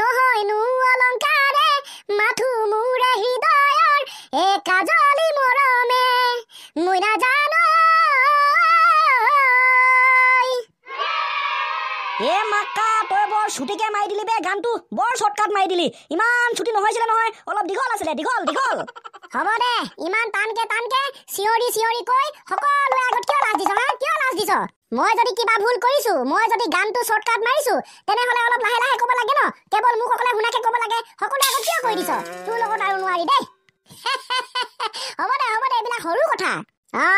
নহয় নো অলংকাৰে মাথু মুৰে হৃদয়েৰ এ কাজলি মৰমে মুৰা জানো এ মাক্কা তই বৰ ছুটিকে মাৰি দিলি বে গানটো বৰ শ্বৰ্টকাট মাৰি দিলি ইমান ছুটি নহৈছিলে নহয় অলপ দীঘল আছিলে দীঘল দীঘল হ'ব দে ইমান টানকে টানকে চিঞৰি চিঞৰি কৈ সকলোৱে আগত কিয় লাজ দিছ হা চান্স দিছ মই যদি কিবা ভুল কৰিছো মই যদি গানটো শ্বৰ্টকাট মাৰিছো তেনেহলে অলপ লাহে লাহে কব লাগে ন কেৱল মোক অকলে শুনাকে কব লাগে সকলোৱে আগত কিয় কৈ দিছ তোৰ লগত আৰু নোৱাৰি দেই হব দে হব দে এইবিলাক সৰু কথা অ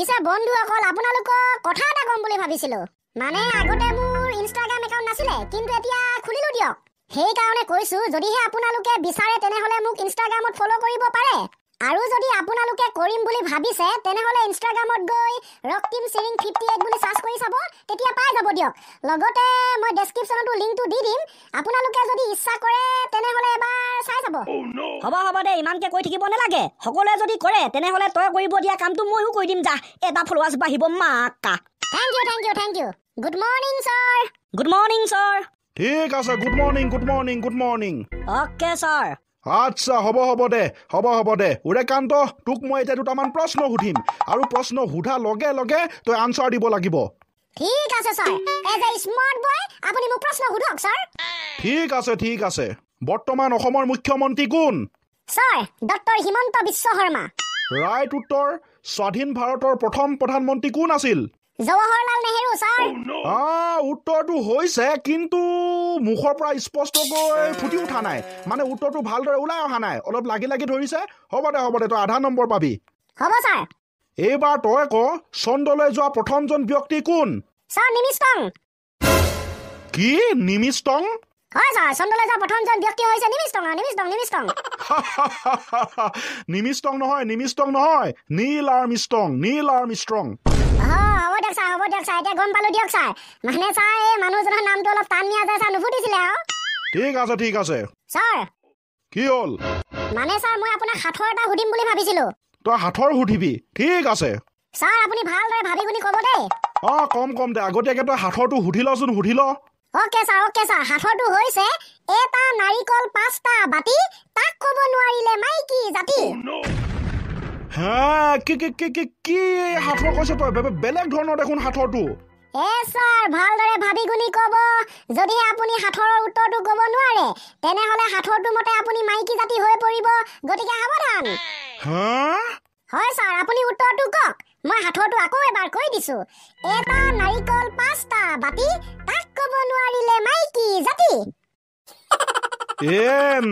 পিছে বন্ধু অকল আপোনালোকক কথা এটা কম বুলি ভাবিছিলো মানে আগতে মোৰ ইনষ্টাগ্ৰাম একাউণ্ট নাছিলে কিন্তু এতিয়া খুলিলো দিয়ক সেইকাৰণে কৈছো যদিহে আপোনালোকে বিচাৰে তেনেহলে মোক ইনষ্টাগ্ৰামত ফল' কৰিব পাৰে আৰু যদি আপোনালোকে কৰিম বুলি ভাবিছে তেনেহ'লে ইনষ্টাগ্ৰামত গৈ ৰক টিম চিৰিং ফিফটি এইট বুলি চাৰ্চ কৰি চাব তেতিয়া পাই যাব দিয়ক লগতে মই ডেছক্ৰিপশ্যনতো লিংকটো দি দিম আপোনালোকে যদি ইচ্ছা কৰে তেনেহ'লে এবাৰ চাই যাব oh, হ'ব হ'ব দে ইমানকৈ কৈ থাকিব নালাগে সকলোৱে যদি কৰে তেনেহ'লে তই কৰিব দিয়া কামটো ময়ো কৰি দিম যা এটা ফলোৱাৰ্ছ বাঢ়িব মাক্কা ঠিক আছে good morning good morning good morning okay sir আচ্ছা হ'ব হ'ব দে হ'ব হ'ব দে উৰেকান্ত তোক মই এতিয়া দুটামান প্ৰশ্ন সুধিম আৰু প্ৰশ্ন সোধা লগে লগে তই আনচাৰ দিব লাগিব ঠিক আছে ঠিক আছে ঠিক আছে বৰ্তমান অসমৰ মুখ্যমন্ত্ৰী কোন sir doctor Himanta Biswa Sarma right উত্তৰ স্বাধীন ভাৰতৰ প্ৰথম প্ৰধানমন্ত্ৰী কোন আছিল জৱাহৰলাল নেহৰু ছাৰ উত্তৰটো হৈছে কিন্তু মুখৰ পৰা স্পষ্টকৈ ফুটি উঠা নাই মানে উত্তৰটো ভালদৰে ওলাই অহা নাই অলপ লাগি লাগি ধৰিছে হ'ব দে হ'ব দে তই আধাৰ নম্বৰ পাবি হ'ব ছাৰ এইবাৰ তই ক চন্দ্ৰলৈ যোৱা প্ৰথমজন ব্যক্তি কোন নিমিষ্টং নহয় নিমিষ্টং নহয় নীল আৰ্ম নীল আৰ্ম হ'ব দিয়ক ছাৰ হ'ব দিয়ক ছাৰ এতিয়া গম পালোঁ দিয়ক ছাৰ মানে ছাৰ এই মানুহজনৰ নামটো অলপ টান নিয়া যায় ছাৰ নুফুটিছিলে আৰু ঠিক আছে ঠিক আছে ছাৰ কি হ'ল মানে ছাৰ মই আপোনাক হাঠৰ এটা সুধিম বুলি ভাবিছিলো তই হাঠৰ সুধিবি ঠিক আছে ছাৰ আপুনি ভালদৰে ভাবি শুনি ক'ব দেই অঁ কম কম দে আগতীয়াকৈ তই হাঠৰটো সুধি লচোন সুধি ল অ'কে ছাৰ অ'কে ছাৰ হাঠৰটো হৈছে এটা নাৰিকল পাঁচটা বাতি তাক ক'ব নোৱাৰিলে মাইকী জাতি oh, কি কি কি কি কি হাতৰ কৈছে তই বেলেগ ধৰণৰ দেখোন হাতৰটো এ ছাৰ ভালদৰে ভাবি গুনি ক'ব যদি আপুনি হাতৰ উত্তৰটো ক'ব নোৱাৰে তেনেহ'লে হাতৰটো মতে আপুনি মাইকী জাতি হৈ পৰিব গতিকে সাৱধান হয় ছাৰ আপুনি উত্তৰটো কওক মই হাতৰটো আকৌ এবাৰ কৈ দিছো এটা নাৰিকল পাঁচটা বাতি তাক ক'ব নোৱাৰিলে মাইকী জাতি এ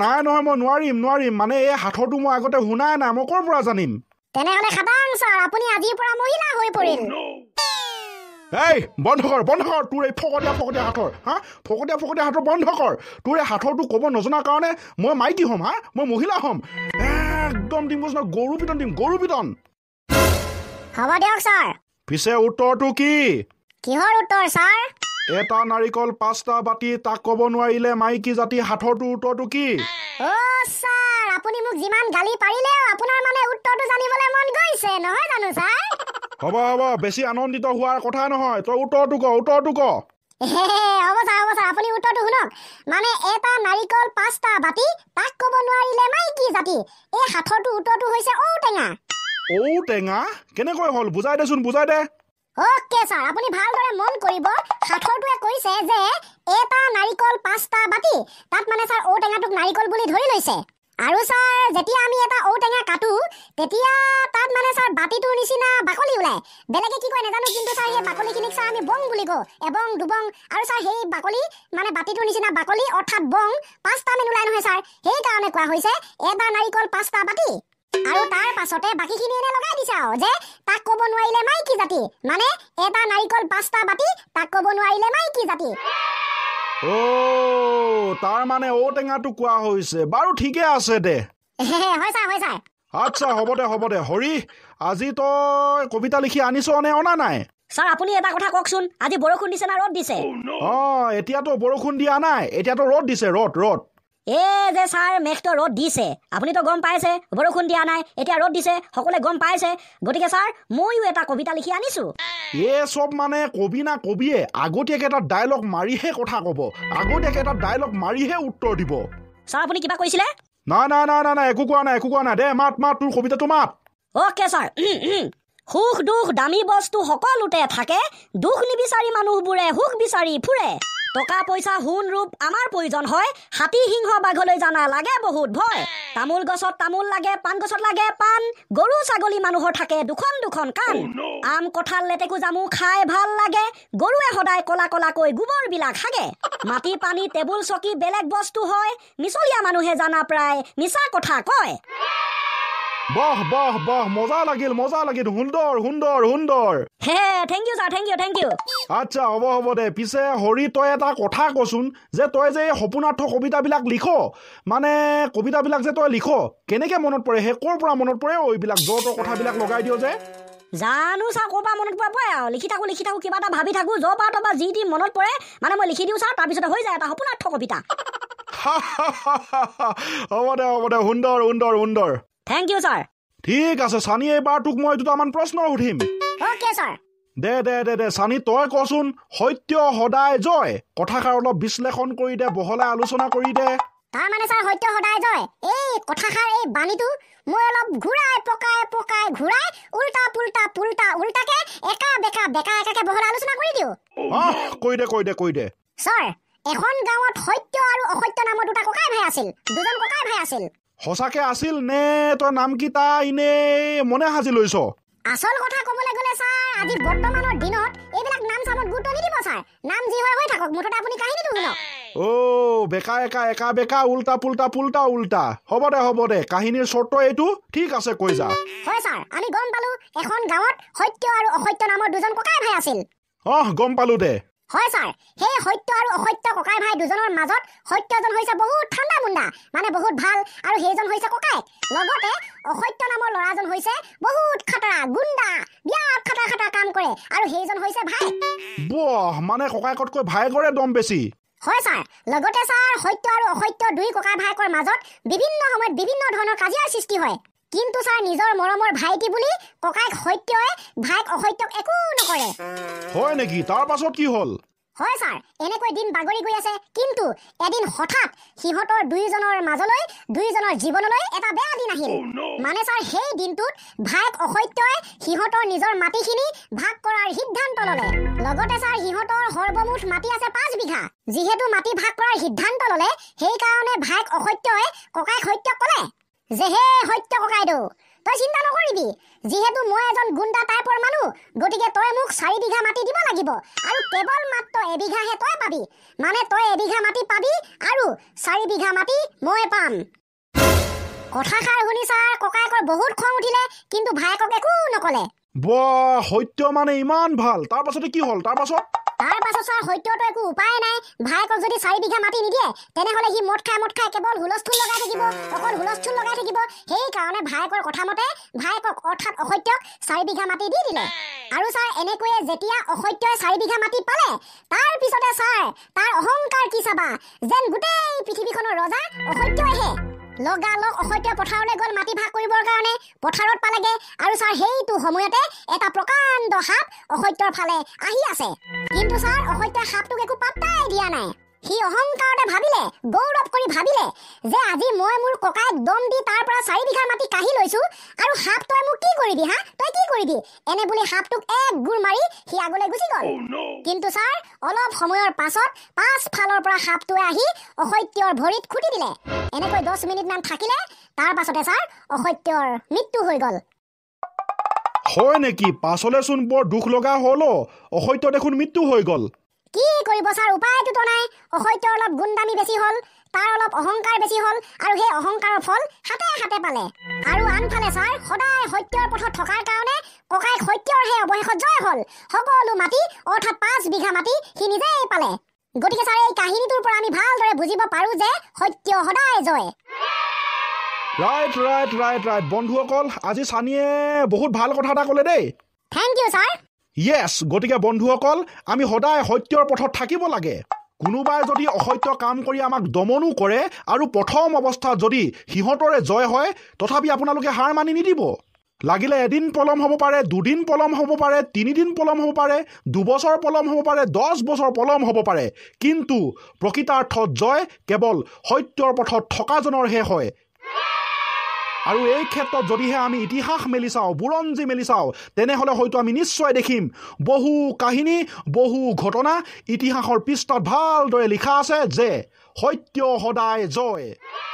নাই নহয় মই নোৱাৰিম নোৱাৰিম মানে এই হাঠৰটো মই আগতে শুনাই নাই মই ক'ৰ পৰা জানিম তেনেহ'লে খাবাং ছাৰ আপুনি আজিৰ পৰা মহিলা হৈ পৰিল এই বন্ধ কৰ বন্ধ কৰ তোৰ এই ফকটীয়া ফকটীয়া হাতৰ হা ফকটীয়া ফকটীয়া হাতৰ বন্ধ কৰ তোৰ এই হাতৰটো ক'ব নজনাৰ কাৰণে মই মাইকী হ'ম হা মই মহিলা হ'ম একদম দিম বুজি গৰু পিটন দিম গৰু পিটন হ'ব দিয়ক ছাৰ পিছে উত্তৰটো কি কিহৰ উত্তৰ ছাৰ এটা নাৰিকল পাঁচটা বাতি তাক ক'ব নোৱাৰিলে মাইকী জাতি হাতৰটো উত্তৰটো কি আপুনি মোক যিমান গালি পাৰিলেও আপোনাৰ মানে উত্তৰটো জানিবলৈ মন গৈছে নহয় জানো ছাৰ হ'ব হ'ব বেছি আনন্দিত হোৱাৰ কথা নহয় তই উত্তৰটো ক উত্তৰটো ক হ'ব ছাৰ হ'ব ছাৰ আপুনি উত্তৰটো শুনক মানে এটা নাৰিকল পাঁচটা বাতি তাক ক'ব নোৱাৰিলে মাইকী জাতি এই হাতৰটো উত্তৰটো হৈছে ঔ টেঙা ঔ টেঙা কেনেকৈ হ'ল বুজাই দেচোন বুজাই দে অ'কে ছাৰ আপুনি ভালদৰে মন কৰিব সাঁথৰটোৱে কৈছে যে এটা নাৰিকল পাঁচটা বাতি তাত মানে ছাৰ ঔটেঙাটোক নাৰিকল বুলি ধৰি লৈছে আৰু ছাৰ যেতিয়া আমি এটা ঔটেঙা কাটো তেতিয়া তাত মানে ছাৰ বাতিটোৰ নিচিনা বাকলি ওলায় বেলেগে কি কয় নাজানো কিন্তু ছাৰ সেই বাকলিখিনিক ছাৰ আমি বং বুলি কওঁ এবং দুবং আৰু ছাৰ সেই বাকলি মানে বাতিটোৰ নিচিনা বাকলি অৰ্থাৎ বং পাঁচটামান ওলাই নহয় ছাৰ সেইকাৰণে কোৱা হৈছে এটা নাৰিকল পাঁচটা বাতি আৰু তাৰ পাছতে বাকীখিনি এনে লগাই দিছে আৰু যে তাক ক'ব নোৱাৰিলে মাইকী জাতি মানে এটা নাৰিকল পাঁচটা বাতি তাক ক'ব নোৱাৰিলে মাইকী জাতি তাৰ মানে ঔ টেঙাটো কোৱা হৈছে বাৰু ঠিকে আছে দে আচ্ছা হ'ব দে হ'ব দে হৰি আজি তই কবিতা লিখি আনিছ নে অনা নাই ছাৰ আপুনি এটা কথা কওকচোন আজি বৰষুণ দিছে না ৰ'দ দিছে অ এতিয়াতো বৰষুণ দিয়া নাই এতিয়াতো ৰ'দ দিছে ৰ'দ ৰ'দ এই যে ছাৰ মেঘটো ৰ'দ দিছে আপুনিতো গম পাইছে বৰষুণ দিয়া নাই এতিয়া ৰ'দ দিছে সকলোৱে গম পাইছে গতিকে ছাৰ ময়ো এটা কবিতা লিখি আনিছো এ চব মানে কবি না কবিয়ে আগতীয়াকৈ এটা ডাইলগ মাৰিহে কথা ক'ব আগতীয়াকৈ এটা ডাইলগ মাৰিহে উত্তৰ দিব ছাৰ আপুনি কিবা কৈছিলে নাই নাই নাই নাই নাই একো কোৱা নাই একো কোৱা নাই দে মাত মাত তোৰ কবিতাটো মাত অ'কে ছাৰ সুখ দুখ দামী বস্তু সকলোতে থাকে দুখ নিবিচাৰি মানুহবোৰে সুখ বিচাৰি ফুৰে টকা পইচা সোণ ৰূপ আমাৰ প্ৰয়োজন হয় হাতী সিংহ বাঘলৈ জানা লাগে বহুত ভয় তামোল গছত তামোল লাগে পাণ গছত লাগে পাণ গৰু ছাগলী মানুহৰ থাকে দুখন দুখন কাণ oh, আম কঁঠাল লেটেকু জামু খাই ভাল লাগে গৰুৱে সদায় কলা কলাকৈ বিলাক হাগে মাটি পানী টেবুল চকী বেলেগ বস্তু হয় মিছলীয়া মানুহে জানা প্ৰায় মিছা কথা কয় বহ বহ বহ মজা লাগিল মজা লাগিল সুন্দৰ সুন্দৰ সুন্দৰ আচ্ছা হ'ব হ'ব দে পিছে হৰি তই এটা কথা কচোন যে তই যে সপোনাৰ্থ কবিতাবিলাক লিখ মানে কবিতাবিলাক যে তই লিখ কেনেকে মনত পৰে সেই ক'ৰ পৰা মনত পৰে অ' এইবিলাক য'ৰ ত'ৰ কথাবিলাক লগাই দিয় যে জানো ছাৰ ক'ৰ পৰা মনত পৰে আৰু লিখি থাকোঁ লিখি থাকোঁ কিবা এটা ভাবি থাকোঁ য'ৰ পৰা তাৰ পৰা যি টি মনত পৰে মানে মই লিখি দিওঁ ছাৰ তাৰপিছতে হৈ যায় এটা সপোনাৰ্থ কবিতা হ'ব দে হ'ব দে সুন্দৰ সুন্দৰ সুন্দৰ থেংক ইউ ছাৰ ঠিক আছে ছানী এইবাৰ তোক মই দুটামান প্ৰশ্ন সুধিম অ'কে ছাৰ দে দে দে দে ছানী তই কচোন সত্য সদায় জয় কথাষাৰ অলপ বিশ্লেষণ কৰি দে বহলাই আলোচনা কৰি দে তাৰমানে ছাৰ সত্য সদায় জয় এই কথাষাৰ এই বাণীটো মই অলপ ঘূৰাই পকাই পকাই ঘূৰাই উল্টা পুল্টা পুল্টা উল্টাকে একা বেকা বেকা একাকে বহলাই আলোচনা কৰি দিওঁ অহ কৈ দে কৈ দে কৈ দে ছাৰ এখন গাঁৱত সত্য আৰু অসত্য নামৰ দুটা ককাই ভাই আছিল দুজন ককাই ভাই আছিল সঁচাকে আছিল নে তই নাম কিটা মনে সাজি লৈছ আচল কথা কবলৈ গলে ছাৰ আজি বৰ্তমানৰ দিনত এইবিলাক নাম চামত গুৰুত্ব নিদিব ছাৰ নাম যি হয় হৈ থাকক মুঠতে আপুনি কাহিনীটো শুনক অ' বেকা একা একা বেকা উল্টা পুল্টা পুল্টা উল্টা হ'ব দে হ'ব দে কাহিনীৰ চৰ্ত এইটো ঠিক আছে কৈ যা হয় ছাৰ আমি গম পালোঁ এখন গাঁৱত সত্য আৰু অসত্য নামৰ দুজন ককাই ভাই আছিল অহ গম পালোঁ দে হয় ছাৰ সেই সত্য আৰু অসত্য ককাই ভাই দুজনৰ মাজত সত্যজন হৈছে বহুত ঠাণ্ডা মুণ্ডা মানে বহুত ভাল আৰু সেইজন হৈছে ককায়েক লগতে অসত্য নামৰ ল'ৰাজন হৈছে বহুত খাতৰা গুণ্ডা বিৰাট খাতা খাতা কাম কৰে আৰু সেইজন হৈছে ভাই বহ মানে ককায়েকতকৈ ভায়েকৰে দম বেছি হয় ছাৰ লগতে ছাৰ সত্য আৰু অসত্য দুই ককাই ভাইকৰ মাজত বিভিন্ন সময়ত বিভিন্ন ধৰণৰ কাজিয়াৰ সৃষ্টি হয় কিন্তু ছাৰ নিজৰ মৰমৰ ভাইটি বুলি ককায়েক সত্যই ভাইক অসত্যক একো নকৰে হয় নেকি তাৰ পাছত কি হ'ল হয় ছাৰ এনেকৈ দিন বাগৰি গৈ আছে কিন্তু এদিন হঠাৎ সিহঁতৰ দুয়োজনৰ মাজলৈ দুয়োজনৰ জীৱনলৈ এটা বেয়া দিন আহিল oh, মানে ছাৰ সেই দিনটোত ভাইক অসত্যই সিহঁতৰ নিজৰ মাটিখিনি ভাগ কৰাৰ সিদ্ধান্ত ল'লে লগতে ছাৰ সিহঁতৰ সৰ্বমুঠ মাটি আছে পাঁচ বিঘা যিহেতু মাটি ভাগ কৰাৰ সিদ্ধান্ত ল'লে সেইকাৰণে ভাইক অসত্যই ককায়েক সত্যক ক'লে যে হে সত্য ককাইদেউ তই চিন্তা নকৰিবি যিহেতু মই এজন গুণ্ডা টাইপৰ মানুহ গতিকে তই মোক চাৰিবিঘা মাটি দিব লাগিব আৰু কেৱল মাত্ৰ এবিঘাহে তই পাবি মানে তই এবিঘা মাটি পাবি আৰু চাৰিবিঘা মাটি মই পাম কথাষাৰ শুনি ছাৰ ককায়েকৰ বহুত খং উঠিলে কিন্তু ভায়েকক একো নকলে বা সত্য মানে ইমান ভাল তাৰপাছতে কি হ'ল তাৰপাছত তাৰ ছাৰ সত্যটো একো উপায় নাই ভায়েকক যদি চাৰি বিঘা মাটি নিদিয়ে তেনেহ'লে সি মদ খাই মদ খাই কেৱল হুলস্থুল লগাই থাকিব অকল হুলস্থুল লগাই থাকিব সেইকাৰণে ভায়েকৰ কথামতে ভায়েকক অৰ্থাৎ অসত্যক চাৰি বিঘা মাটি দি দিলে আৰু ছাৰ এনেকৈয়ে যেতিয়া অসত্যই চাৰি বিঘা মাটি পালে তাৰ পিছতে ছাৰ তাৰ অহংকাৰ কি চাবা যেন গোটেই পৃথিৱীখনৰ ৰজা অসত্যই আহে লগা লগ অসত্য পথাৰলৈ গ'ল মাটি ভাগ কৰিবৰ কাৰণে পথাৰত পালেগৈ আৰু ছাৰ সেইটো সময়তে এটা প্ৰকাণ্ড সাপ অসত্যৰ ফালে আহি আছে কিন্তু ছাৰ অসত্যৰ সাপটোক একো পাত্তাই দিয়া নাই সি অহংকাৰতে ভাবিলে গৌৰৱ কৰি ভাবিলে যে আজি মই মোৰ ককায়েক দম দি তাৰ পৰা চাৰি বিঘাৰ মাটি কাঢ়ি লৈছো আৰু সাপ তই মোক কি কৰিবি হা তই কি কৰিবি এনে বুলি সাপটোক এক গোৰ মাৰি সি আগলৈ গুচি গল oh, কিন্তু ছাৰ অলপ সময়ৰ পাছত পাছফালৰ পৰা সাপটোৱে আহি অসত্যৰ ভৰিত খুটি দিলে এনেকৈ দহ মিনিটমান থাকিলে তাৰ পাছতে ছাৰ অসত্যৰ মৃত্যু হৈ গল হয় নেকি পাছলৈচোন বৰ দুখ লগা হল অসত্য দেখোন মৃত্যু হৈ গল কি কৰিব ছাৰ উপায়টোতো নাই অসত্যৰ অলপ গুণদামী বেছি হ'ল তাৰ অলপ অহংকাৰ বেছি হ'ল আৰু সেই অহংকাৰৰ ফল হাতে হাতে পালে আৰু আনফালে ছাৰ সদায় সত্যৰ পথত থকাৰ কাৰণে ককাই সত্যৰ সেই অৱশেষত জয় হ'ল সকলো মাটি অৰ্থাৎ পাঁচ বিঘা মাটি সি নিজেই পালে গতিকে ছাৰ এই কাহিনীটোৰ পৰা আমি ভালদৰে বুজিব পাৰো যে সত্য সদায় জয় ৰাইট ৰাইট ৰাইট ৰাইট বন্ধুসকল আজি চানিয়ে বহুত ভাল কথা এটা ক'লে দেই থেংক ইউ ছাৰ য়েছ গতিকে বন্ধুসকল আমি সদায় সত্যৰ পথত থাকিব লাগে কোনোবাই যদি অসত্য কাম কৰি আমাক দমনো কৰে আৰু প্ৰথম অৱস্থাত যদি সিহঁতৰে জয় হয় তথাপি আপোনালোকে হাৰ মানি নিদিব লাগিলে এদিন পলম হ'ব পাৰে দুদিন পলম হ'ব পাৰে তিনিদিন পলম হ'ব পাৰে দুবছৰ পলম হ'ব পাৰে দহ বছৰ পলম হ'ব পাৰে কিন্তু প্ৰকৃতাৰ্থত জয় কেৱল সত্যৰ পথত থকাজনৰহে হয় আৰু এই ক্ষেত্ৰত যদিহে আমি ইতিহাস মেলি চাওঁ বুৰঞ্জী মেলি চাওঁ তেনেহ'লে হয়তো আমি নিশ্চয় দেখিম বহু কাহিনী বহু ঘটনা ইতিহাসৰ পৃষ্ঠাত ভালদৰে লিখা আছে যে সত্য সদায় জয়